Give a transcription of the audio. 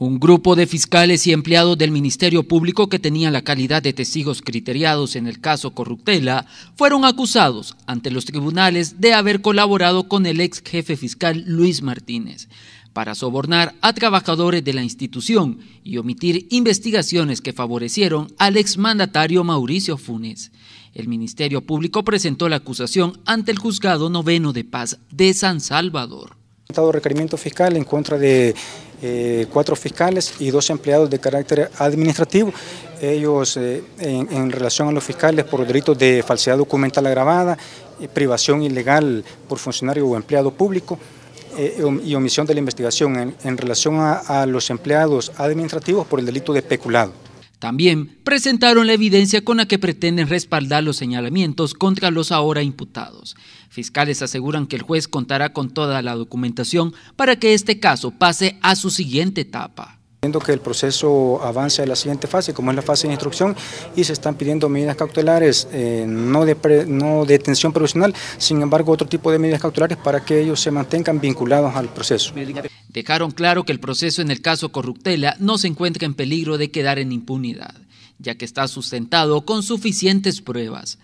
Un grupo de fiscales y empleados del Ministerio Público que tenían la calidad de testigos criteriados en el caso Corruptela fueron acusados ante los tribunales de haber colaborado con el ex jefe fiscal Luis Martínez para sobornar a trabajadores de la institución y omitir investigaciones que favorecieron al mandatario Mauricio Funes. El Ministerio Público presentó la acusación ante el Juzgado Noveno de Paz de San Salvador. Estado requerimiento fiscal en contra de eh, cuatro fiscales y dos empleados de carácter administrativo. Ellos, eh, en, relación a los fiscales, por delitos de falsedad documental agravada, eh, privación ilegal por funcionario o empleado público eh, y omisión de la investigación en, relación a, los empleados administrativos por el delito de especulado. También presentaron la evidencia con la que pretenden respaldar los señalamientos contra los ahora imputados. Fiscales aseguran que el juez contará con toda la documentación para que este caso pase a su siguiente etapa que el proceso avanza a la siguiente fase, como es la fase de instrucción, y se están pidiendo medidas cautelares, eh, no, de no detención provisional, sin embargo otro tipo de medidas cautelares para que ellos se mantengan vinculados al proceso. Dejaron claro que el proceso en el caso Corruptela no se encuentra en peligro de quedar en impunidad, ya que está sustentado con suficientes pruebas.